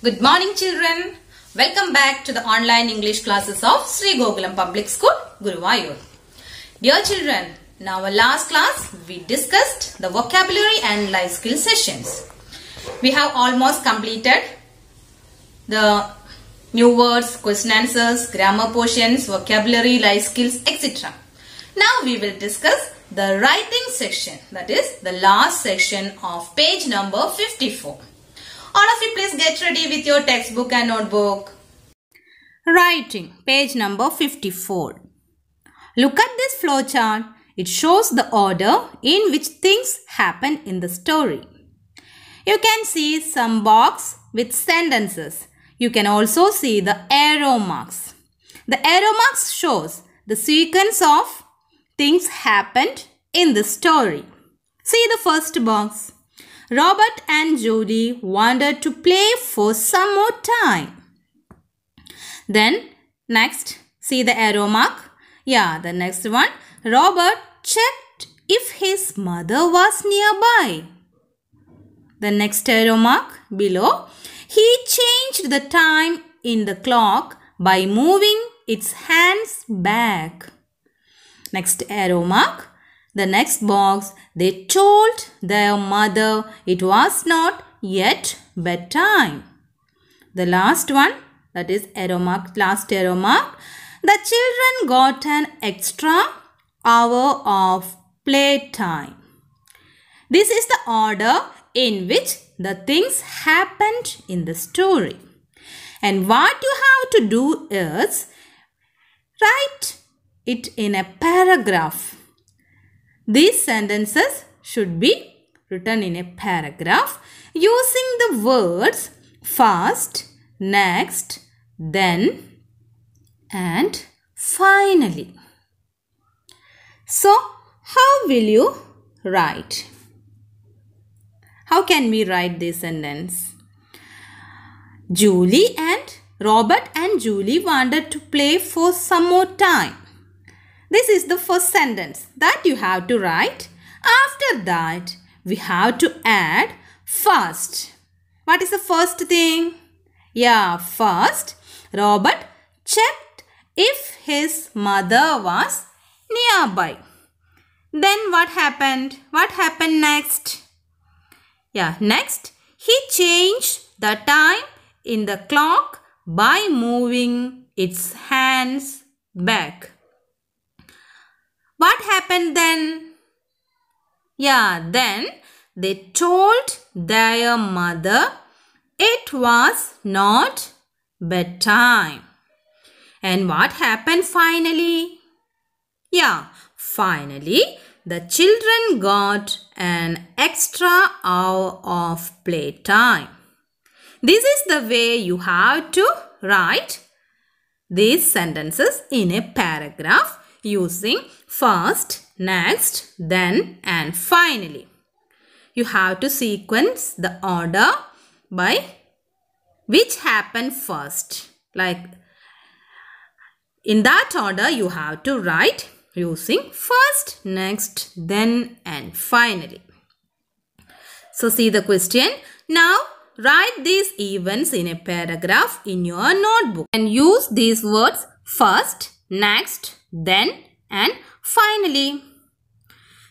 Good morning children. Welcome back to the online English classes of Sri Gokulam Public School, Guruvayur. Dear children, in our last class we discussed the vocabulary and life skill sessions. We have almost completed the new words, question answers, grammar portions, vocabulary, life skills, etc. Now we will discuss the writing section that is the last section of page number 54. All of you please get ready with your textbook and notebook. Writing, page number 54. Look at this flowchart. It shows the order in which things happen in the story. You can see some box with sentences. You can also see the arrow marks. The arrow marks shows the sequence of things happened in the story. See the first box. Robert and Jody wanted to play for some more time. Then next, see the arrow mark? Yeah, the next one. Robert checked if his mother was nearby. The next arrow mark below. He changed the time in the clock by moving its hands back. Next arrow mark the next box, they told their mother it was not yet bedtime. The last one, that is arrow mark, last arrow mark. The children got an extra hour of playtime. This is the order in which the things happened in the story. And what you have to do is write it in a paragraph these sentences should be written in a paragraph using the words first, next, then and finally. So, how will you write? How can we write this sentence? Julie and Robert and Julie wanted to play for some more time. This is the first sentence that you have to write. After that, we have to add first. What is the first thing? Yeah, first, Robert checked if his mother was nearby. Then what happened? What happened next? Yeah, next, he changed the time in the clock by moving its hands back. What happened then? Yeah, then they told their mother it was not bedtime. And what happened finally? Yeah, finally the children got an extra hour of playtime. This is the way you have to write these sentences in a paragraph using first, next, then and finally. You have to sequence the order by which happened first. Like in that order you have to write using first, next, then and finally. So see the question. Now write these events in a paragraph in your notebook and use these words first, next, then and finally.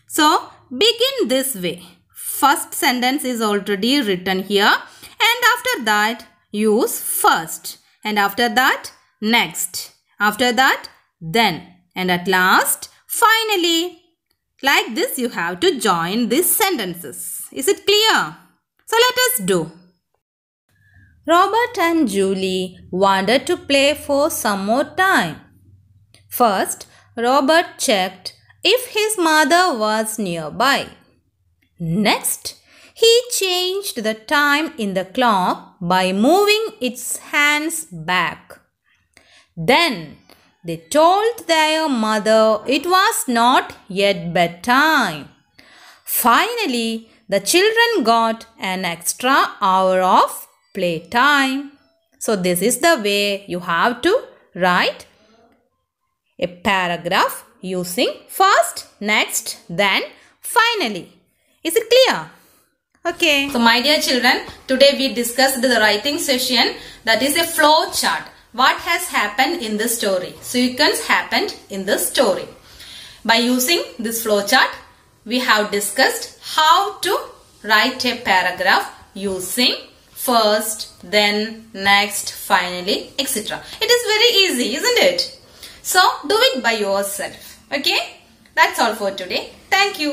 So begin this way. First sentence is already written here and after that use first and after that next. After that then and at last finally. Like this you have to join these sentences. Is it clear? So let us do. Robert and Julie wanted to play for some more time. First, Robert checked if his mother was nearby. Next, he changed the time in the clock by moving its hands back. Then they told their mother it was not yet bedtime. Finally, the children got an extra hour of playtime. So, this is the way you have to write a paragraph using first, next, then, finally. Is it clear? Okay. So my dear children, today we discussed the writing session that is a flow chart. What has happened in the story? Sequence happened in the story. By using this flow chart, we have discussed how to write a paragraph using first, then, next, finally, etc. It is very easy, isn't it? So do it by yourself. Okay. That's all for today. Thank you.